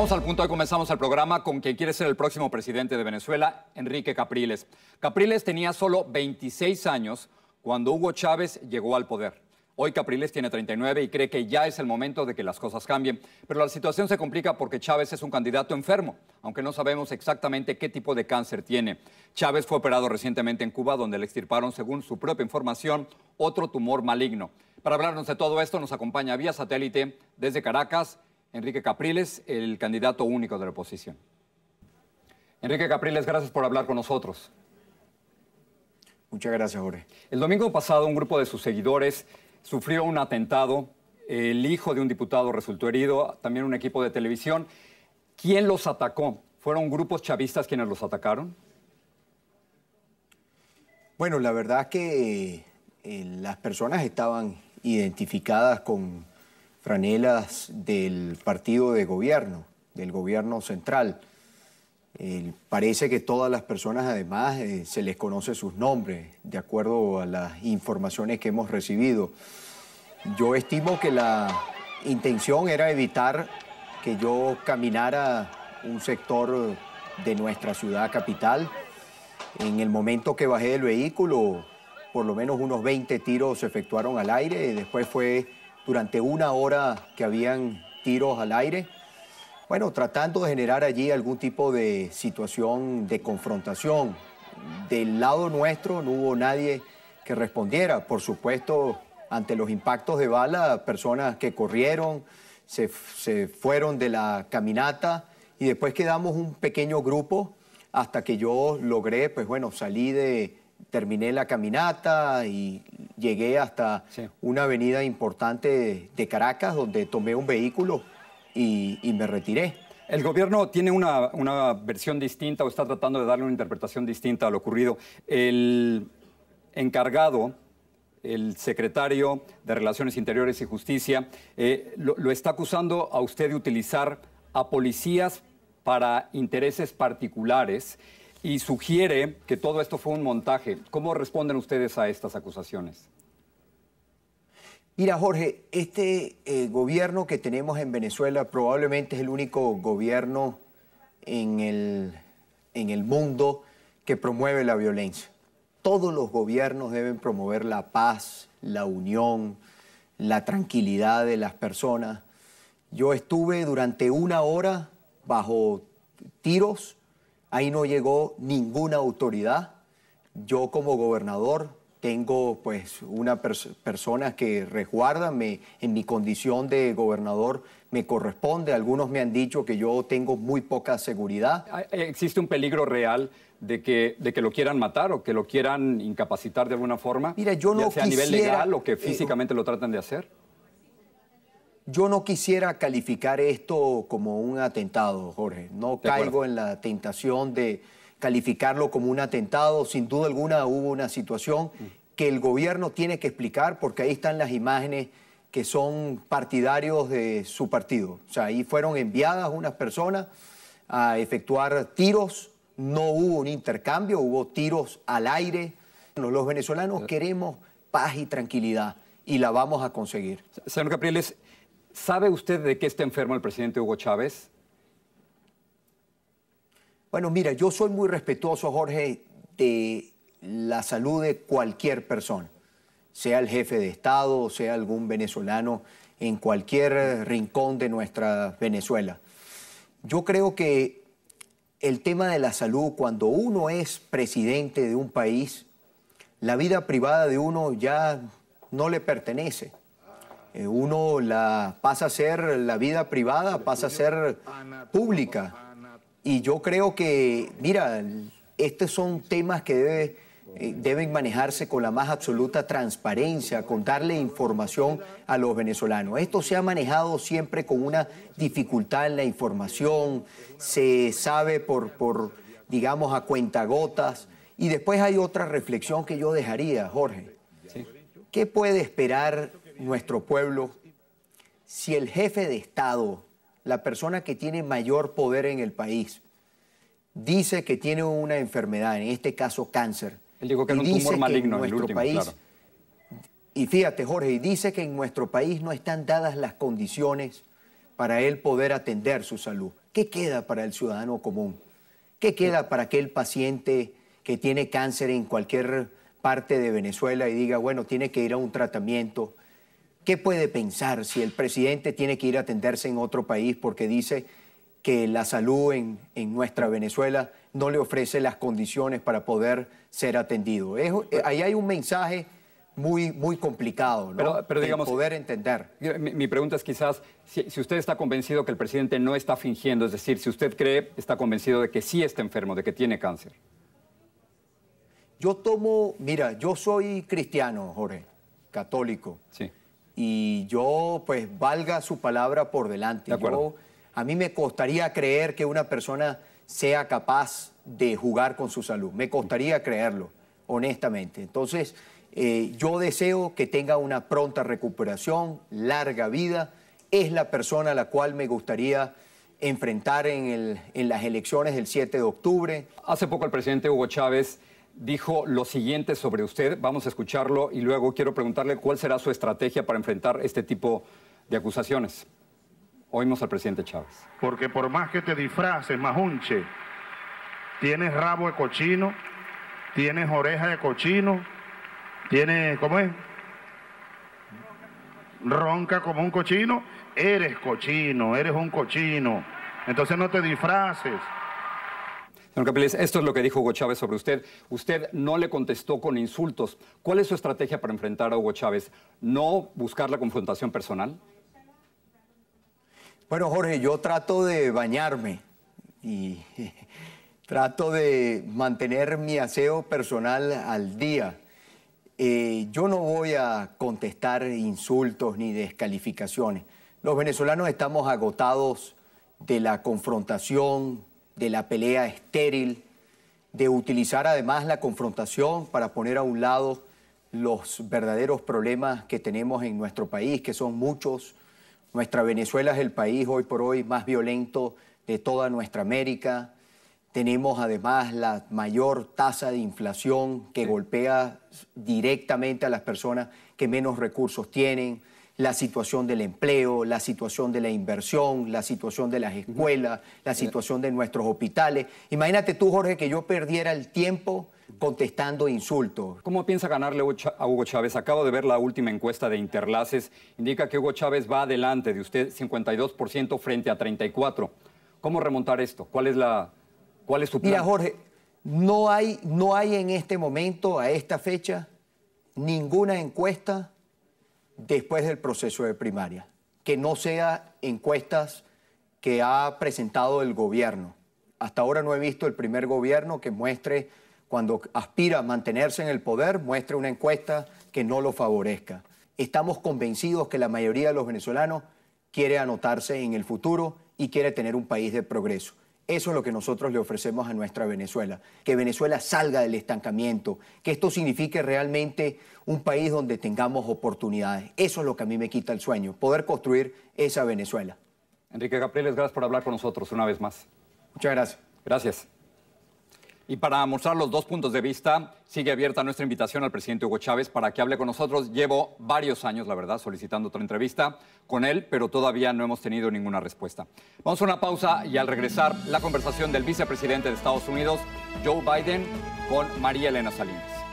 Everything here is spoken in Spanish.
Vamos al punto, hoy comenzamos el programa con quien quiere ser el próximo presidente de Venezuela, Enrique Capriles. Capriles tenía solo 26 años cuando Hugo Chávez llegó al poder. Hoy Capriles tiene 39 y cree que ya es el momento de que las cosas cambien. Pero la situación se complica porque Chávez es un candidato enfermo, aunque no sabemos exactamente qué tipo de cáncer tiene. Chávez fue operado recientemente en Cuba, donde le extirparon, según su propia información, otro tumor maligno. Para hablarnos de todo esto, nos acompaña vía satélite desde Caracas Enrique Capriles, el candidato único de la oposición. Enrique Capriles, gracias por hablar con nosotros. Muchas gracias, Jorge. El domingo pasado un grupo de sus seguidores sufrió un atentado. El hijo de un diputado resultó herido, también un equipo de televisión. ¿Quién los atacó? ¿Fueron grupos chavistas quienes los atacaron? Bueno, la verdad que eh, las personas estaban identificadas con franelas del partido de gobierno, del gobierno central. parece que todas las personas además eh, se les conoce sus nombres, de acuerdo a las informaciones que hemos recibido. Yo estimo que la intención era evitar que yo caminara un sector de nuestra ciudad capital. En el momento que bajé del vehículo, por lo menos unos 20 tiros se efectuaron al aire y después fue durante una hora que habían tiros al aire, bueno, tratando de generar allí algún tipo de situación de confrontación. Del lado nuestro no hubo nadie que respondiera, por supuesto, ante los impactos de bala, personas que corrieron, se, fueron de la caminata y después quedamos un pequeño grupo hasta que yo logré, pues bueno, salí de, terminé la caminata y llegué hasta una avenida importante de Caracas donde tomé un vehículo y, me retiré. El gobierno tiene una, versión distinta o está tratando de darle una interpretación distinta a lo ocurrido. El encargado, el secretario de Relaciones Interiores y Justicia, eh, lo está acusando a usted de utilizar a policías para intereses particulares y sugiere que todo esto fue un montaje. ¿Cómo responden ustedes a estas acusaciones? Mira, Jorge, este eh, gobierno que tenemos en Venezuela probablemente es el único gobierno en el, en el mundo que promueve la violencia. Todos los gobiernos deben promover la paz, la unión, la tranquilidad de las personas. Yo estuve durante una hora bajo tiros Ahí no llegó ninguna autoridad. Yo como gobernador tengo pues una persona que resguarda, en mi condición de gobernador me corresponde. Algunos me han dicho que yo tengo muy poca seguridad. ¿Existe un peligro real de que, de que lo quieran matar o que lo quieran incapacitar de alguna forma? Mira, yo no sea a nivel legal o que eh, físicamente lo tratan de hacer. Yo no quisiera calificar esto como un atentado, Jorge. No caigo en la tentación de calificarlo como un atentado. Sin duda alguna hubo una situación mm. que el gobierno tiene que explicar porque ahí están las imágenes que son partidarios de su partido. O sea, ahí fueron enviadas unas personas a efectuar tiros, no hubo un intercambio, hubo tiros al aire. Los venezolanos eh. queremos paz y tranquilidad y la vamos a conseguir. Señor Capriles, ¿Sabe usted de qué está enfermo el presidente Hugo Chávez? Bueno, mira, yo soy muy respetuoso, Jorge, de la salud de cualquier persona, sea el jefe de Estado, sea algún venezolano, en cualquier rincón de nuestra Venezuela. Yo creo que el tema de la salud, cuando uno es presidente de un país, la vida privada de uno ya no le pertenece. Eh, uno la pasa a ser, la vida privada pasa a ser pública. Y yo creo que, mira, estos son temas que eh, deben manejarse con la más absoluta transparencia, con darle información a los venezolanos. Esto se ha manejado siempre con una dificultad en la información, se sabe por, por digamos, a cuentagotas. Y después hay otra reflexión que yo dejaría, Jorge. ¿Qué puede esperar nuestro pueblo, si el jefe de Estado, la persona que tiene mayor poder en el país, dice que tiene una enfermedad, en este caso cáncer, él dijo que era un tumor maligno en nuestro el país, Y fíjate, Jorge, y dice que en nuestro país no están dadas las condiciones para él poder atender su salud. ¿Qué queda para el ciudadano común? ¿Qué queda para aquel paciente que tiene cáncer en cualquier parte de Venezuela y diga, bueno, tiene que ir a un tratamiento, ¿Qué puede pensar si el presidente tiene que ir a atenderse en otro país porque dice que la salud en, en nuestra Venezuela no le ofrece las condiciones para poder ser atendido? Eh, ahí hay un mensaje muy, muy complicado, ¿no? Pero, digamos, poder entender. Mi, pregunta es quizás, si, si, usted está convencido que el presidente no está fingiendo, es decir, si usted cree, está convencido de que sí está enfermo, de que tiene cáncer. Yo tomo, mira, yo soy cristiano, Jorge, católico. Sí y yo, pues, valga su palabra por delante. a mí me costaría creer que una persona sea capaz de jugar con su salud. Me costaría creerlo, honestamente. Entonces, eh, yo deseo que tenga una pronta recuperación, larga vida. Es la persona a la cual me gustaría enfrentar en, el, en las elecciones del 7 de octubre. Hace poco el presidente Hugo Chávez dijo lo siguiente sobre usted. Vamos a escucharlo y luego quiero preguntarle cuál será su estrategia para enfrentar este tipo de acusaciones. Oímos al presidente Chávez. Porque por más que te disfraces, majunche, tienes rabo de cochino, tienes oreja de cochino, tienes, ¿cómo es? Ronca como un cochino, eres cochino, eres un cochino. Entonces no te disfraces. Señor Capiles, esto es lo que dijo Hugo Chávez sobre usted. Usted no le contestó con insultos. ¿Cuál es su estrategia para enfrentar a Hugo Chávez? ¿No buscar la confrontación personal? Bueno, Jorge, yo trato de bañarme y trato de mantener mi aseo personal al día. Eh, yo no voy a contestar insultos ni descalificaciones. Los venezolanos estamos agotados de la confrontación, de la pelea estéril, de utilizar además la confrontación para poner a un lado los verdaderos problemas que tenemos en nuestro país, que son muchos. Nuestra Venezuela es el país hoy por hoy más violento de toda nuestra América. Tenemos además la mayor tasa de inflación que golpea directamente a las personas que menos recursos tienen la situación del empleo, la situación de la inversión, la situación de las escuelas, la situación de nuestros hospitales. Imagínate tú, Jorge, que yo perdiera el tiempo contestando insultos. ¿Cómo piensa ganarle a Hugo Chávez? Acabo de ver la última encuesta de Interlaces. Indica que Hugo Chávez va adelante de usted 52% frente a 34%. ¿Cómo remontar esto? ¿Cuál es, la, cuál es su plan? Mira, Jorge, no hay, no hay en este momento, a esta fecha, ninguna encuesta después del proceso de primaria, que no sea encuestas que ha presentado el gobierno. Hasta ahora no he visto el primer gobierno que muestre, cuando aspira a mantenerse en el poder, muestre una encuesta que no lo favorezca. Estamos convencidos que la mayoría de los venezolanos quiere anotarse en el futuro y quiere tener un país de progreso. Eso es lo que nosotros le ofrecemos a nuestra Venezuela, que Venezuela salga del estancamiento, que esto signifique realmente un país donde tengamos oportunidades. Eso es lo que a mí me quita el sueño, poder construir esa Venezuela. Enrique Capriles, gracias por hablar con nosotros una vez más. Muchas gracias. Gracias. Y para mostrar los dos puntos de vista, sigue abierta nuestra invitación al presidente Hugo Chávez para que hable con nosotros. Llevo varios años, la verdad, solicitando otra entrevista con él, pero todavía no hemos tenido ninguna respuesta. Vamos a una pausa y al regresar, la conversación del vicepresidente de Estados Unidos, Joe Biden, con María Elena Salinas.